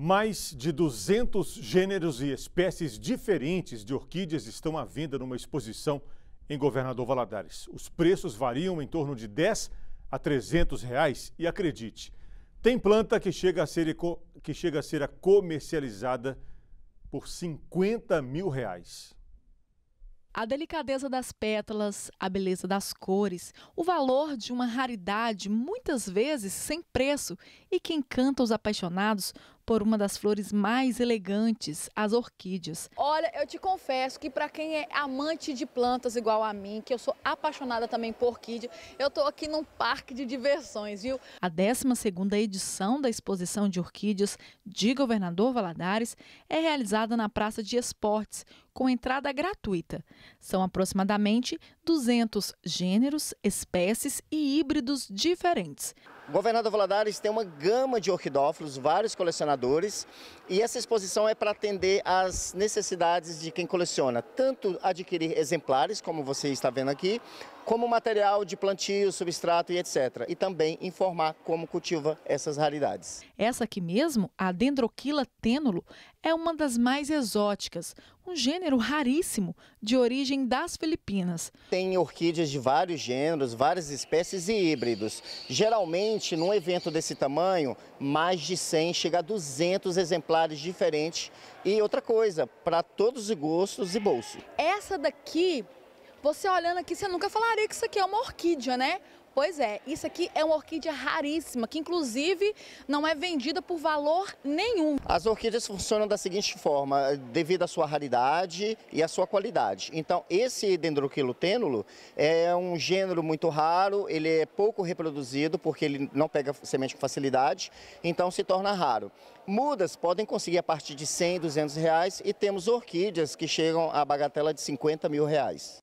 Mais de 200 gêneros e espécies diferentes de orquídeas estão à venda numa exposição em Governador Valadares. Os preços variam em torno de 10 a 300 reais e acredite, tem planta que chega a ser, que chega a ser comercializada por 50 mil reais. A delicadeza das pétalas, a beleza das cores, o valor de uma raridade muitas vezes sem preço e que encanta os apaixonados por uma das flores mais elegantes, as orquídeas. Olha, eu te confesso que para quem é amante de plantas igual a mim, que eu sou apaixonada também por orquídea, eu estou aqui num parque de diversões, viu? A 12ª edição da exposição de orquídeas de Governador Valadares é realizada na Praça de Esportes, com entrada gratuita. São aproximadamente 200 gêneros, espécies e híbridos diferentes. Governador Valadares tem uma gama de orquidófilos, vários colecionadores, e essa exposição é para atender às necessidades de quem coleciona, tanto adquirir exemplares, como você está vendo aqui, como material de plantio, substrato e etc. E também informar como cultiva essas raridades. Essa aqui mesmo, a Dendroquila tênulo, é uma das mais exóticas, um gênero raríssimo de origem das Filipinas. Tem orquídeas de vários gêneros, várias espécies e híbridos. Geralmente, num evento desse tamanho, mais de 100, chega a 200 exemplares diferentes. E outra coisa, para todos os gostos e bolsos. Essa daqui você olhando aqui, você nunca falaria que isso aqui é uma orquídea, né? Pois é, isso aqui é uma orquídea raríssima, que inclusive não é vendida por valor nenhum. As orquídeas funcionam da seguinte forma, eh, devido à sua raridade e à sua qualidade. Então, esse dendroquilotênulo é um gênero muito raro, ele é pouco reproduzido, porque ele não pega semente com facilidade, então se torna raro. Mudas podem conseguir a partir de 100, 200 reais e temos orquídeas que chegam à bagatela de 50 mil reais.